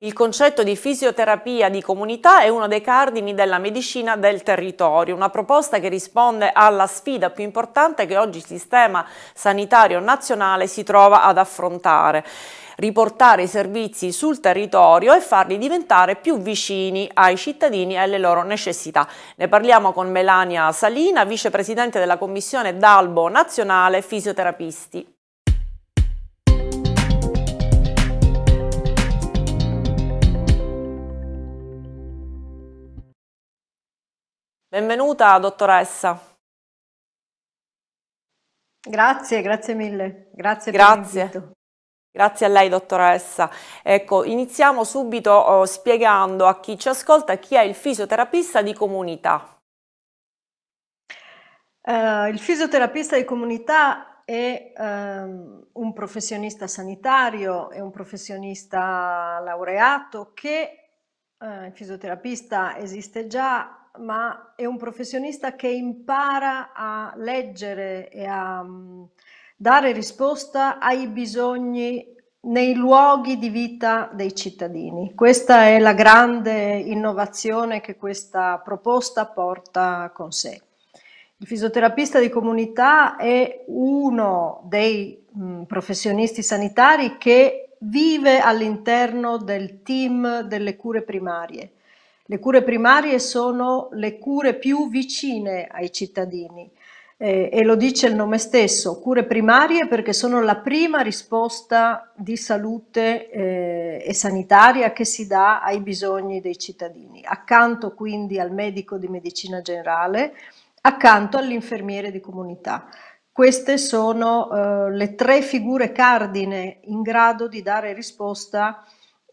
Il concetto di fisioterapia di comunità è uno dei cardini della medicina del territorio, una proposta che risponde alla sfida più importante che oggi il sistema sanitario nazionale si trova ad affrontare riportare i servizi sul territorio e farli diventare più vicini ai cittadini e alle loro necessità. Ne parliamo con Melania Salina, vicepresidente della Commissione Dalbo Nazionale Fisioterapisti. Benvenuta, dottoressa. Grazie, grazie mille. Grazie, grazie. per Grazie a lei dottoressa. Ecco, iniziamo subito oh, spiegando a chi ci ascolta chi è il fisioterapista di comunità. Uh, il fisioterapista di comunità è um, un professionista sanitario, è un professionista laureato che, uh, il fisioterapista esiste già, ma è un professionista che impara a leggere e a mm, dare risposta ai bisogni nei luoghi di vita dei cittadini. Questa è la grande innovazione che questa proposta porta con sé. Il fisioterapista di comunità è uno dei mm, professionisti sanitari che vive all'interno del team delle cure primarie le cure primarie sono le cure più vicine ai cittadini eh, e lo dice il nome stesso, cure primarie perché sono la prima risposta di salute eh, e sanitaria che si dà ai bisogni dei cittadini, accanto quindi al medico di medicina generale, accanto all'infermiere di comunità. Queste sono eh, le tre figure cardine in grado di dare risposta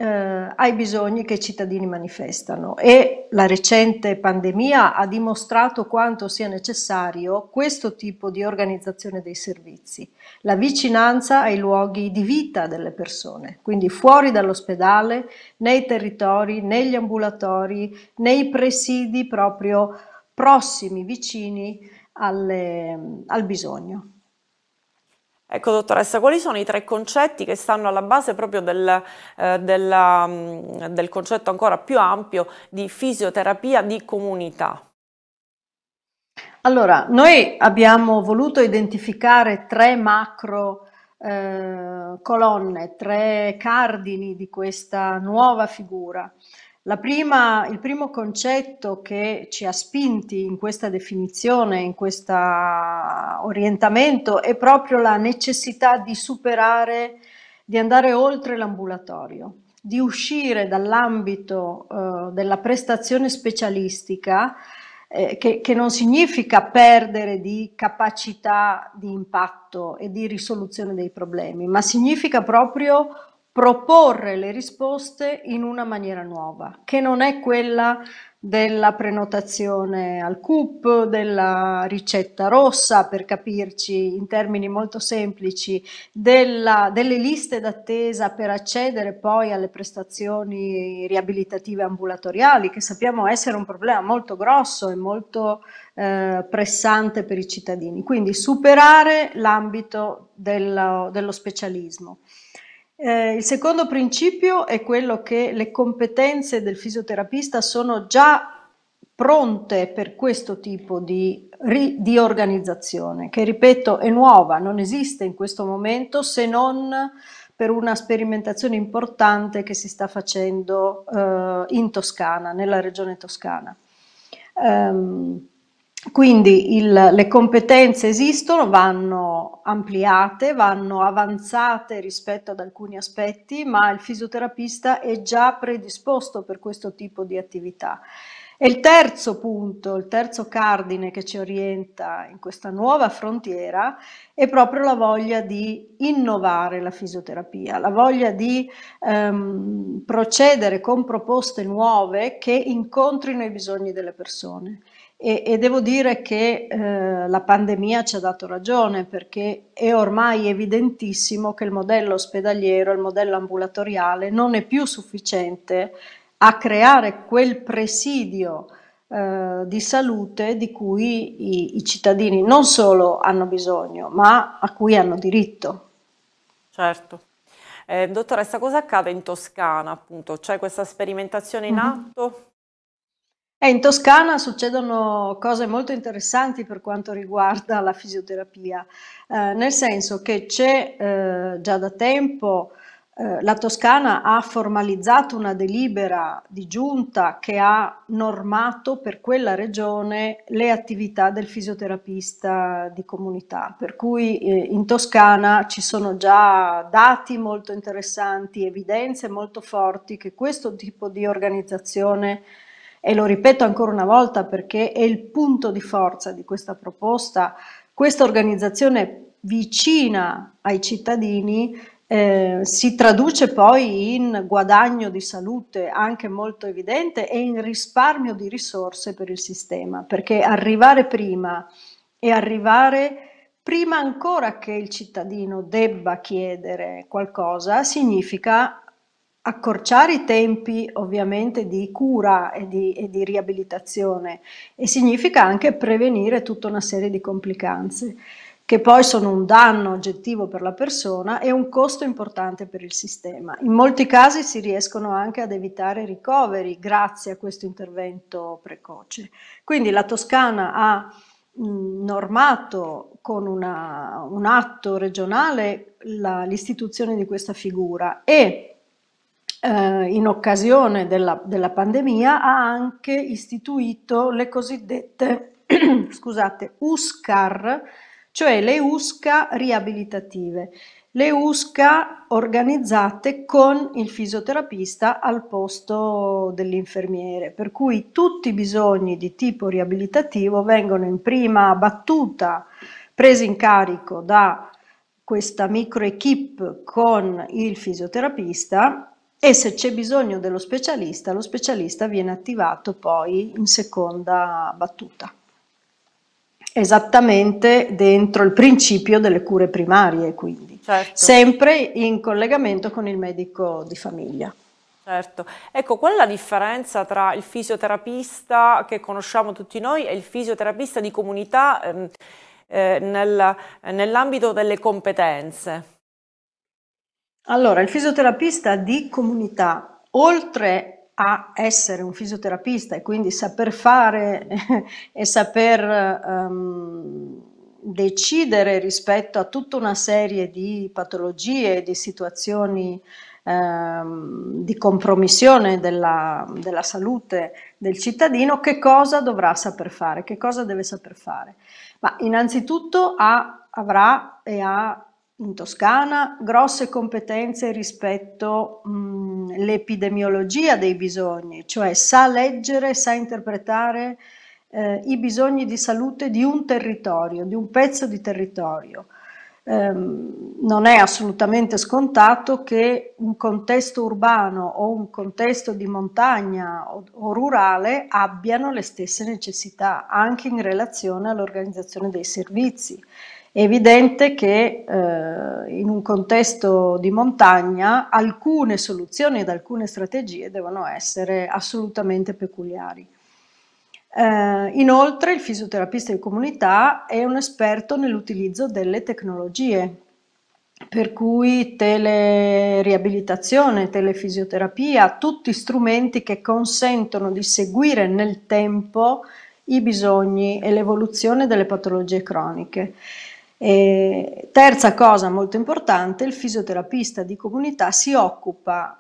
eh, ai bisogni che i cittadini manifestano e la recente pandemia ha dimostrato quanto sia necessario questo tipo di organizzazione dei servizi, la vicinanza ai luoghi di vita delle persone, quindi fuori dall'ospedale, nei territori, negli ambulatori, nei presidi proprio prossimi, vicini alle, al bisogno. Ecco dottoressa, quali sono i tre concetti che stanno alla base proprio del, eh, della, mm, del concetto ancora più ampio di fisioterapia di comunità? Allora, noi abbiamo voluto identificare tre macro eh, colonne, tre cardini di questa nuova figura. Prima, il primo concetto che ci ha spinti in questa definizione, in questo orientamento, è proprio la necessità di superare, di andare oltre l'ambulatorio, di uscire dall'ambito eh, della prestazione specialistica, eh, che, che non significa perdere di capacità di impatto e di risoluzione dei problemi, ma significa proprio proporre le risposte in una maniera nuova, che non è quella della prenotazione al CUP, della ricetta rossa, per capirci in termini molto semplici, della, delle liste d'attesa per accedere poi alle prestazioni riabilitative ambulatoriali, che sappiamo essere un problema molto grosso e molto eh, pressante per i cittadini. Quindi superare l'ambito dello, dello specialismo. Eh, il secondo principio è quello che le competenze del fisioterapista sono già pronte per questo tipo di, di organizzazione, che ripeto è nuova, non esiste in questo momento se non per una sperimentazione importante che si sta facendo eh, in Toscana, nella regione toscana. Um, quindi il, le competenze esistono, vanno ampliate, vanno avanzate rispetto ad alcuni aspetti, ma il fisioterapista è già predisposto per questo tipo di attività. E il terzo punto, il terzo cardine che ci orienta in questa nuova frontiera è proprio la voglia di innovare la fisioterapia, la voglia di ehm, procedere con proposte nuove che incontrino i bisogni delle persone. E, e, devo dire che eh, la pandemia ci ha dato ragione perché è ormai evidentissimo che il modello ospedaliero, il modello ambulatoriale non è più sufficiente a creare quel presidio eh, di salute di cui i, i, cittadini non solo hanno bisogno, ma a cui hanno diritto. Certo. Eh, dottoressa, cosa accade in Toscana appunto? C'è questa sperimentazione in mhm. atto? Mm -hmm. eh, in Toscana succedono cose molto interessanti per quanto riguarda la fisioterapia, eh, nel senso che c'è eh, già da tempo eh, la Toscana ha formalizzato una delibera di giunta che ha normato per quella regione le attività del fisioterapista di comunità, per cui eh, in Toscana ci sono già dati molto interessanti, evidenze molto forti che questo tipo di organizzazione e lo ripeto ancora una volta perché è il punto di forza di questa proposta, questa organizzazione vicina ai cittadini eh, si traduce poi in guadagno di salute anche molto evidente e in risparmio di risorse per il sistema, perché arrivare prima e arrivare prima ancora che il cittadino debba chiedere qualcosa significa accorciare i tempi ovviamente di cura e di, e di, riabilitazione e significa anche prevenire tutta una serie di complicanze che poi sono un danno oggettivo per la persona e un costo importante per il sistema. In molti casi si riescono anche ad evitare ricoveri grazie a questo intervento precoce. Quindi la Toscana ha normato con una, un atto regionale la, l'istituzione di questa figura e eh, in occasione della, della pandemia ha anche istituito le cosiddette scusate, USCAR, cioè le USCA riabilitative, le USCA organizzate con il fisioterapista al posto dell'infermiere, per cui tutti i bisogni di tipo riabilitativo vengono in prima battuta presi in carico da questa microequipe con il fisioterapista e se c'è bisogno dello specialista, lo specialista viene attivato poi in seconda battuta esattamente dentro il principio delle cure primarie, quindi certo. sempre in collegamento con il medico di famiglia. Certo, ecco qual è la differenza tra il fisioterapista che conosciamo tutti noi e il fisioterapista di comunità ehm, eh, nel, nell'ambito delle competenze? Allora, il fisioterapista di comunità, oltre a essere un fisioterapista e quindi saper fare e saper um, decidere rispetto a tutta una serie di patologie, di situazioni um, di compromissione della, della salute del cittadino, che cosa dovrà saper fare, che cosa deve saper fare. Ma innanzitutto ha, avrà e ha in Toscana grosse competenze rispetto all'epidemiologia mm, dei bisogni, cioè sa leggere, sa interpretare eh, i bisogni di salute di un territorio, di un pezzo di territorio. Eh, non è assolutamente scontato che un contesto urbano o un contesto di montagna o, o rurale abbiano le stesse necessità anche in relazione all'organizzazione dei servizi. È evidente che eh, in un contesto di montagna alcune soluzioni ed alcune strategie devono essere assolutamente peculiari. Eh, inoltre il fisioterapista di comunità è un esperto nell'utilizzo delle tecnologie, per cui teleriabilitazione, telefisioterapia, tutti strumenti che consentono di seguire nel tempo i bisogni e l'evoluzione delle patologie croniche. Eh, terza cosa molto importante, il fisioterapista di comunità si occupa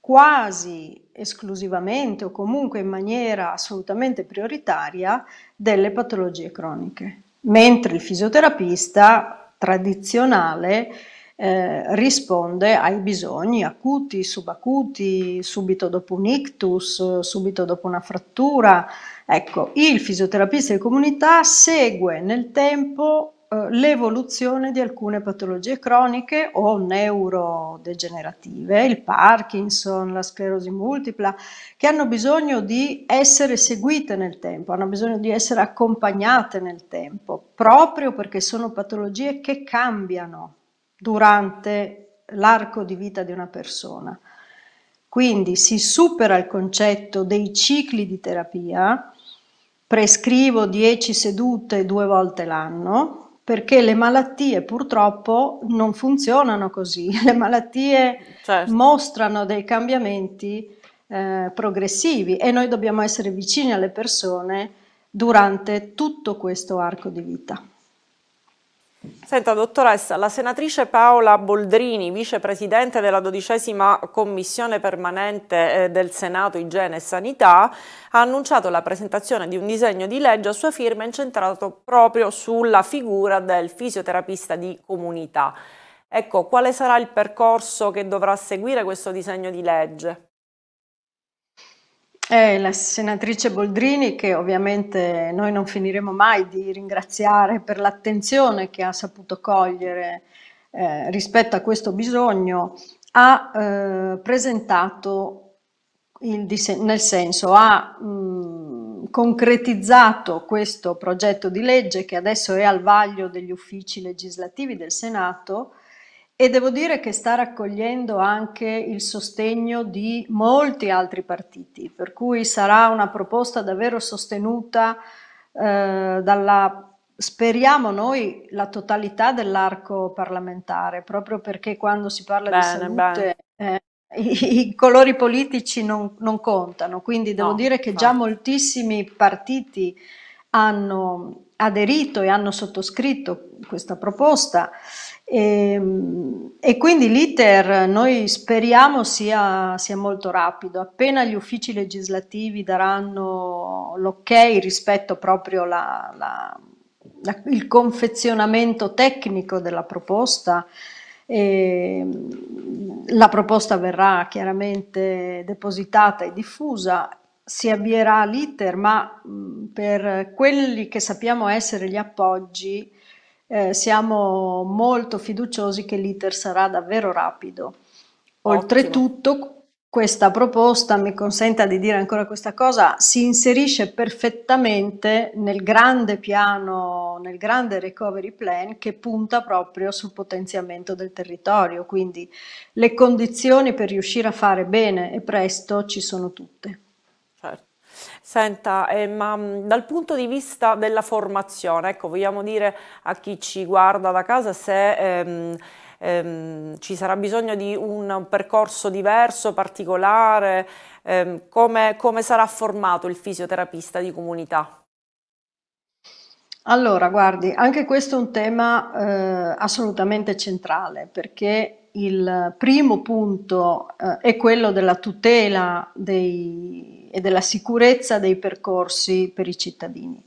quasi esclusivamente o comunque in maniera assolutamente prioritaria delle patologie croniche, mentre il fisioterapista tradizionale eh, risponde ai bisogni acuti, subacuti, subito dopo un ictus, subito dopo una frattura. Ecco, il fisioterapista di comunità segue nel tempo eh, l'evoluzione di alcune patologie croniche o neurodegenerative, il Parkinson, la sclerosi multipla, che hanno bisogno di essere seguite nel tempo, hanno bisogno di essere accompagnate nel tempo, proprio perché sono patologie che cambiano durante l'arco di vita di una persona. Quindi si supera il concetto dei cicli di terapia, prescrivo 10 sedute due volte l'anno, perché le malattie purtroppo non funzionano così, le malattie certo. mostrano dei cambiamenti eh, progressivi e noi dobbiamo essere vicini alle persone durante tutto questo arco di vita. Senta, dottoressa, la senatrice Paola Boldrini, vicepresidente della dodicesima commissione permanente eh, del Senato Igiene e Sanità, ha annunciato la presentazione di un disegno di legge a sua firma incentrato proprio sulla figura del fisioterapista di comunità. Ecco, quale sarà il percorso che dovrà seguire questo disegno di legge? Eh, la senatrice Boldrini, che ovviamente noi non finiremo mai di ringraziare per l'attenzione che ha saputo cogliere eh, rispetto a questo bisogno, ha eh, presentato il disegno, nel senso ha mh, concretizzato questo progetto di legge che adesso è al vaglio degli uffici legislativi del Senato e devo dire che sta raccogliendo anche il sostegno di molti altri partiti, per cui sarà una proposta davvero sostenuta eh, dalla, speriamo noi, la totalità dell'arco parlamentare, proprio perché quando si parla bene, di salute eh, i, i, colori politici non, non contano, quindi devo no, dire che no. già moltissimi partiti hanno aderito e hanno sottoscritto questa proposta e, ehm, e quindi l'iter noi speriamo sia, sia, molto rapido. Appena gli uffici legislativi daranno l'ok rispetto proprio al confezionamento tecnico della proposta, e ehm, la proposta verrà chiaramente depositata e diffusa, si avvierà l'iter, ma per quelli che sappiamo essere gli appoggi eh, siamo molto fiduciosi che l'iter sarà davvero rapido. Oltretutto, Ottimo. questa proposta, mi consenta di dire ancora questa cosa, si inserisce perfettamente nel grande piano, nel grande recovery plan che punta proprio sul potenziamento del territorio, quindi le condizioni per riuscire a fare bene e presto ci sono tutte. Senta, eh, ma mm, dal punto di vista della formazione, ecco, vogliamo dire a chi ci guarda da casa se ehm, ehm, ci sarà bisogno di un, percorso diverso, particolare, ehm, come, come sarà formato il fisioterapista di comunità? Allora, guardi, anche questo è un tema eh, assolutamente centrale perché il primo punto eh, è quello della tutela dei e della sicurezza dei percorsi per i cittadini.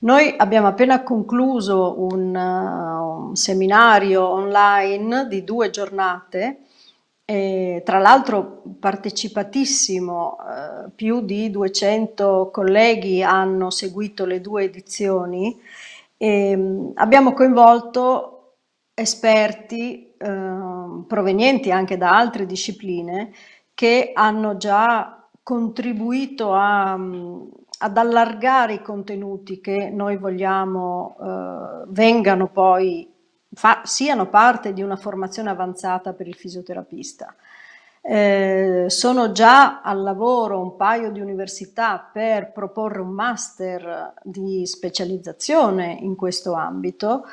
Noi abbiamo appena concluso un, uh, un seminario online di due giornate, eh, tra l'altro partecipatissimo, eh, più di 200 colleghi hanno seguito le due edizioni. E, um, abbiamo coinvolto esperti eh, provenienti anche da altre discipline che hanno già contribuito a, mm, ad allargare i contenuti che noi vogliamo eh, vengano poi, fa, siano parte di una formazione avanzata per il fisioterapista. Eh, sono già al lavoro un paio di università per proporre un master di specializzazione in questo ambito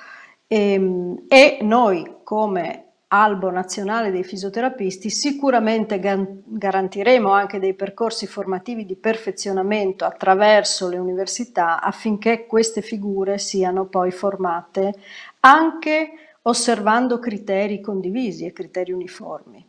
e, ehm, e noi come albo nazionale dei fisioterapisti, sicuramente garantiremo anche dei percorsi formativi di perfezionamento attraverso le università affinché queste figure siano poi formate anche osservando criteri condivisi e criteri uniformi.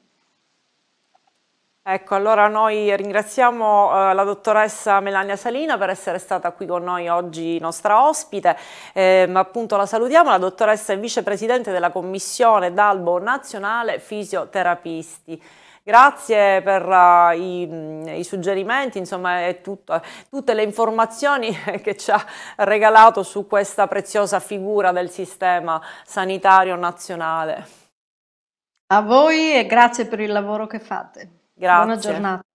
Ecco, allora noi ringraziamo eh, la dottoressa Melania Salina per essere stata qui con noi oggi nostra ospite, eh, appunto la salutiamo, la dottoressa è vicepresidente della commissione d'albo nazionale fisioterapisti. Grazie per uh, i, mm, i, suggerimenti, insomma e tutte le informazioni che ci ha regalato su questa preziosa figura del sistema sanitario nazionale. A voi e grazie per il lavoro che fate. Grazie. Buona giornata.